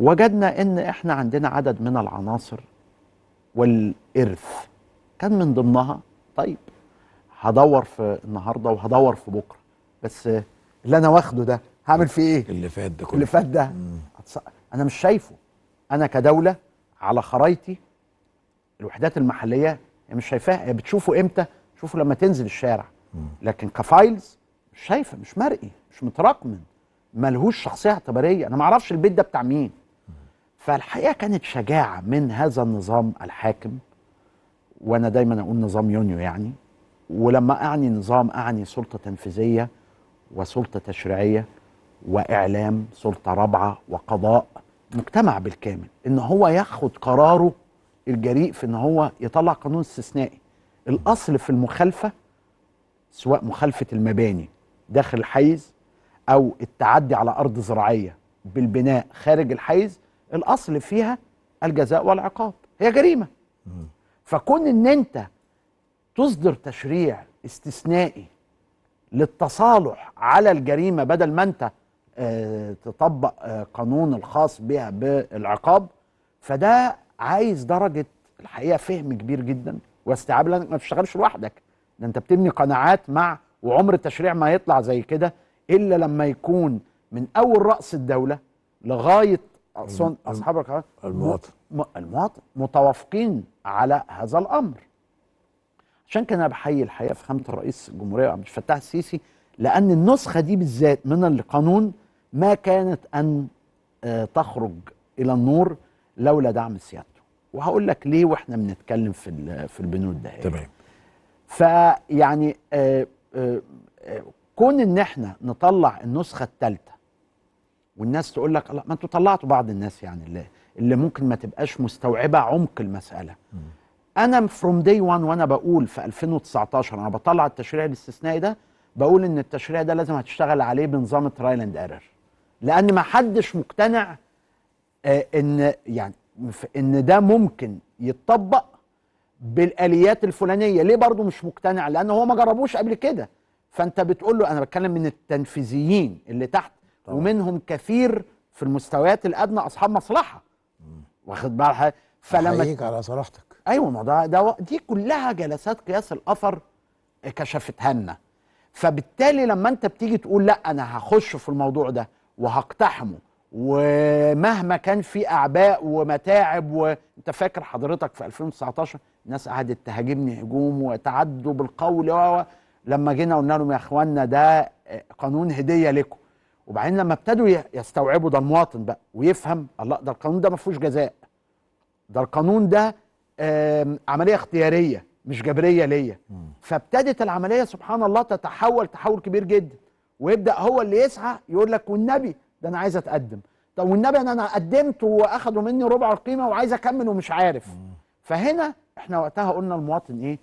وجدنا ان احنا عندنا عدد من العناصر والارث كان من ضمنها طيب هدور في النهارده وهدور في بكره بس اللي انا واخده ده هعمل فيه ايه؟ اللي فات ده كله اللي فات ده انا مش شايفه انا كدوله على خرايطي الوحدات المحليه مش شايفاها هي بتشوفه امتى؟ شوفه لما تنزل الشارع لكن كفايلز مش شايفه مش مرئي مش متراكمن ملهوش شخصيه اعتباريه انا ما اعرفش البيت ده بتاع مين فالحقيقه كانت شجاعه من هذا النظام الحاكم وانا دايما اقول نظام يونيو يعني ولما اعني نظام اعني سلطه تنفيذيه وسلطه تشريعيه واعلام سلطه رابعه وقضاء مجتمع بالكامل ان هو ياخد قراره الجريء في ان هو يطلع قانون استثنائي الاصل في المخالفه سواء مخالفه المباني داخل الحيز او التعدي على ارض زراعيه بالبناء خارج الحيز الاصل فيها الجزاء والعقاب هي جريمه فكون ان انت تصدر تشريع استثنائي للتصالح على الجريمه بدل ما انت آه، تطبق آه، قانون الخاص بها بالعقاب فده عايز درجه الحقيقه فهم كبير جدا واستيعاب لانك ما بتشتغلش لوحدك ده انت بتبني قناعات مع وعمر التشريع ما يطلع زي كده الا لما يكون من اول راس الدوله لغايه اصحاب المواطن المواطن متوافقين على هذا الامر عشان كده انا بحيي الحقيقه فخامه الرئيس الجمهوريه عبد الفتاح السيسي لان النسخه دي بالذات من القانون ما كانت ان آه، تخرج الى النور لولا دعم سيادته وهقول لك ليه واحنا بنتكلم في في البنود ده تمام فيعني آه، آه، كون ان احنا نطلع النسخه الثالثه والناس تقول لك الله ما انتوا طلعتوا بعض الناس يعني اللي, اللي ممكن ما تبقاش مستوعبه عمق المساله م. انا فروم داي 1 وانا بقول في 2019 انا بطلع التشريع الاستثنائي ده بقول ان التشريع ده لازم هتشتغل عليه بنظام ترايل اند ايرور لان ما حدش مقتنع آه ان يعني ان ده ممكن يتطبق بالاليات الفلانيه ليه برضه مش مقتنع لان هو ما جربوش قبل كده فانت بتقول له انا بتكلم من التنفيذيين اللي تحت طبعا. ومنهم كثير في المستويات الادنى اصحاب مصلحه واخد بالك فلما على صراحتك ايوه ما ده, ده دي كلها جلسات قياس الاثر كشفتها لنا فبالتالي لما انت بتيجي تقول لا انا هخش في الموضوع ده وهقتحمه ومهما كان في اعباء ومتاعب وانت فاكر حضرتك في 2019 الناس قعدت تهاجمني هجوم وتعدوا بالقول و لما جينا قلنا لهم يا اخوانا ده قانون هديه لكم وبعدين لما ابتدوا يستوعبوا ده المواطن بقى ويفهم الله ده القانون ده ما فيهوش جزاء ده القانون ده عمليه اختياريه مش جبريه ليا فابتدت العمليه سبحان الله تتحول تحول كبير جدا ويبدا هو اللي يسعى يقول لك والنبي ده انا عايز اتقدم طب والنبي انا قدمت واخدوا مني ربع القيمه وعايز اكمل ومش عارف فهنا احنا وقتها قلنا المواطن ايه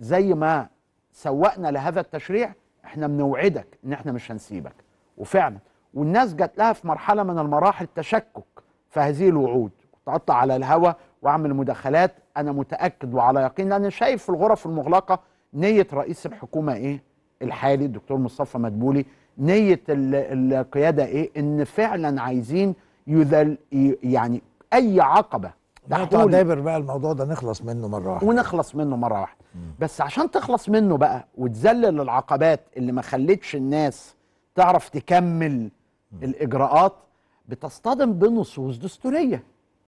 زي ما سوقنا لهذا التشريع احنا بنوعدك ان احنا مش هنسيبك وفعلا والناس جات لها في مرحله من المراحل تشكك في هذه الوعود تقطع على الهوى واعمل مداخلات انا متاكد وعلى يقين لان شايف في الغرف المغلقه نيه رئيس الحكومه ايه الحالي الدكتور مصطفى مدبولي نيه القياده ايه ان فعلا عايزين يذل يعني اي عقبه نقطع دابر بقى الموضوع ده نخلص منه مره واحده ونخلص منه مره واحده بس عشان تخلص منه بقى وتذلل العقبات اللي ما خلتش الناس تعرف تكمل الإجراءات بتصطدم بنصوص دستورية